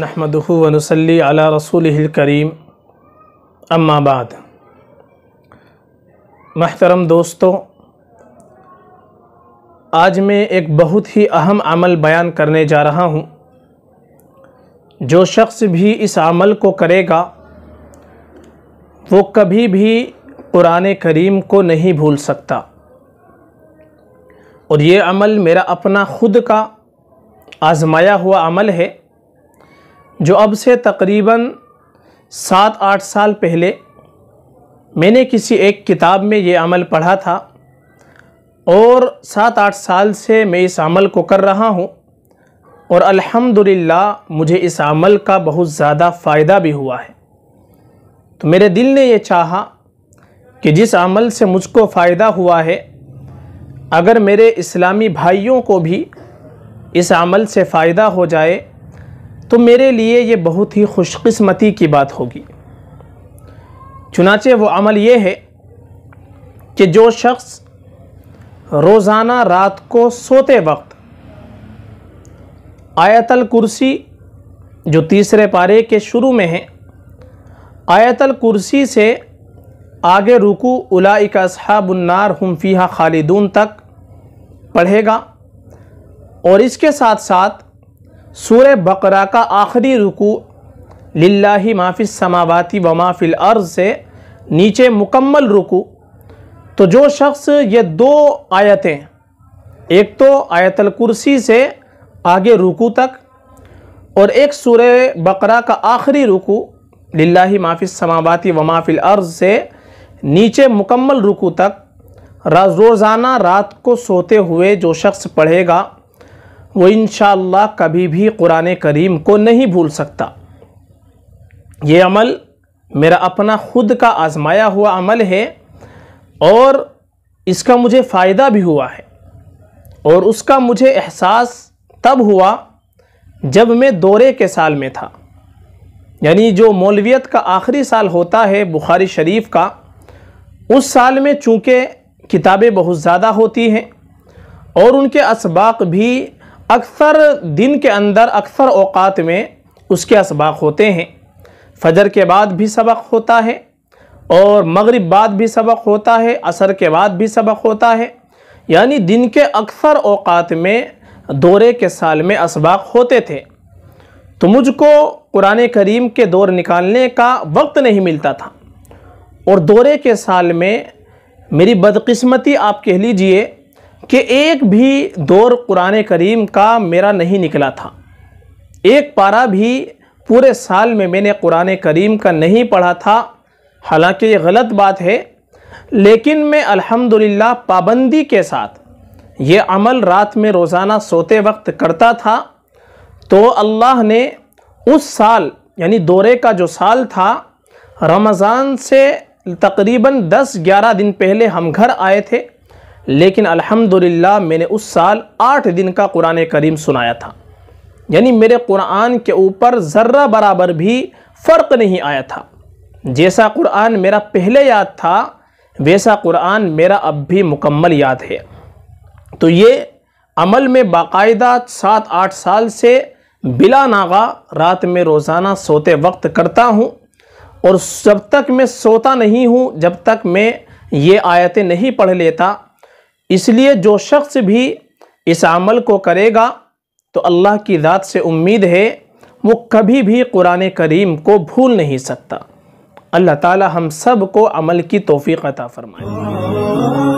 नहमदहू अला रसूल करीम अम्माबाद महतरम दोस्तों आज मैं एक बहुत ही अहम अमल बयान करने जा रहा हूँ जो शख्स भी इस अमल को करेगा वो कभी भी कुरान करीम को नहीं भूल सकता और ये अमल मेरा अपना ख़ुद का आजमाया हुआ अमल है जो अब से तकरीबन सात आठ साल पहले मैंने किसी एक किताब में ये अमल पढ़ा था और सात आठ साल से मैं इस अमल को कर रहा हूँ और अल्हम्दुलिल्लाह मुझे इस अमल का बहुत ज़्यादा फ़ायदा भी हुआ है तो मेरे दिल ने यह चाहा कि जिस अमल से मुझको फ़ायदा हुआ है अगर मेरे इस्लामी भाइयों को भी इस अमल से फ़ायदा हो जाए तो मेरे लिए ये बहुत ही खुशकस्मती की बात होगी चुनाचे वो अमल ये है कि जो शख्स रोज़ाना रात को सोते वक्त आयतल कुर्सी जो तीसरे पारे के शुरू में है आयतल कुर्सी से आगे रुकू उलाई का असहाबुन्नार हम फ़ीहा खालिदून तक पढ़ेगा और इसके साथ साथ सूर बकरा का आखिरी रुकू लाही माफिस समावाती व माफिल अर्ज से नीचे मुकम्मल रुकू तो जो शख्स ये दो आयतें एक तो आयतल कुर्सी से आगे रुकू तक और एक सूर बकरा का आखिरी रुकू लाही माफिस समावाती व माफिल अर्ज से नीचे मुकम्मल रुकू तक रोज़ाना रात को सोते हुए जो शख्स पढ़ेगा वो इन कभी भी कुरान करीम को नहीं भूल सकता ये अमल मेरा अपना ख़ुद का आज़माया हुआ अमल है और इसका मुझे फ़ायदा भी हुआ है और उसका मुझे एहसास तब हुआ जब मैं दौरे के साल में था यानी जो मौलवियत का आखिरी साल होता है बुखारी शरीफ का उस साल में चूँकि किताबें बहुत ज़्यादा होती हैं और उनके इसबाक भी अक्सर दिन के अंदर अक्सर अवात में उसके इसबाक होते हैं फजर के बाद भी सबक होता है और मगरिब बाद भी सबक होता है असर के बाद भी सबक होता है यानी दिन के अक्सर अवात में दौरे के साल में इसबाक होते थे तो मुझको कुरान करीम के दौर निकालने का वक्त नहीं मिलता था और दौरे के साल में मेरी बदकिस्मती आप कह लीजिए कि एक भी दौर कुरान करीम का मेरा नहीं निकला था एक पारा भी पूरे साल में मैंने कुरान करीम का नहीं पढ़ा था हालांकि ये गलत बात है लेकिन मैं अल्हम्दुलिल्लाह पाबंदी के साथ ये अमल रात में रोज़ाना सोते वक्त करता था तो अल्लाह ने उस साल यानी दौरे का जो साल था रमज़ान से तकरीबन 10-11 दिन पहले हम घर आए थे लेकिन अल्हम्दुलिल्लाह मैंने उस साल आठ दिन का कुरान करीम सुनाया था यानी मेरे कुरान के ऊपर ज़र्रा बराबर भी फ़र्क नहीं आया था जैसा कुरान मेरा पहले याद था वैसा कुरान मेरा अब भी मुकम्मल याद है तो ये अमल में बाकायदा सात आठ साल से बिला नागा रात में रोज़ाना सोते वक्त करता हूँ और जब तक मैं सोता नहीं हूँ जब तक मैं ये आयतें नहीं पढ़ लेता इसलिए जो शख्स भी इस अमल को करेगा तो अल्लाह की ज़ात से उम्मीद है वो कभी भी कुरान करीम को भूल नहीं सकता अल्लाह ताला हम सब को अमल की तोफ़ी अता फ़रमाए